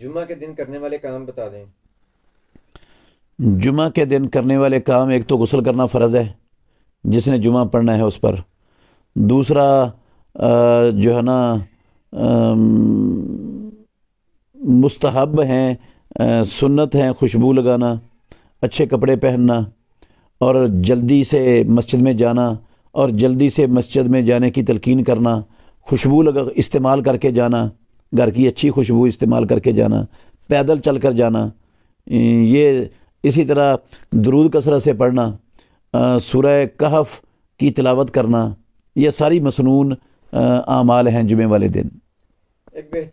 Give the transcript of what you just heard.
जुमा के दिन करने वाले काम बता दें जुमा के दिन करने वाले काम एक तो गसल करना फ़र्ज़ है जिसने जुमा पढ़ना है उस पर दूसरा जो है ना मुस्तहब हैं सुन्नत हैं खुशबू लगाना अच्छे कपड़े पहनना और जल्दी से मस्जिद में जाना और जल्दी से मस्जिद में जाने की तलकिन करना खुशबू लगा इस्तेमाल करके जाना घर की अच्छी खुशबू इस्तेमाल करके जाना पैदल चल कर जाना ये इसी तरह दरूद कसरत से पढ़ना सुरह कहफ की तलावत करना ये सारी मसनून आमाल हैं जुमे वाले दिन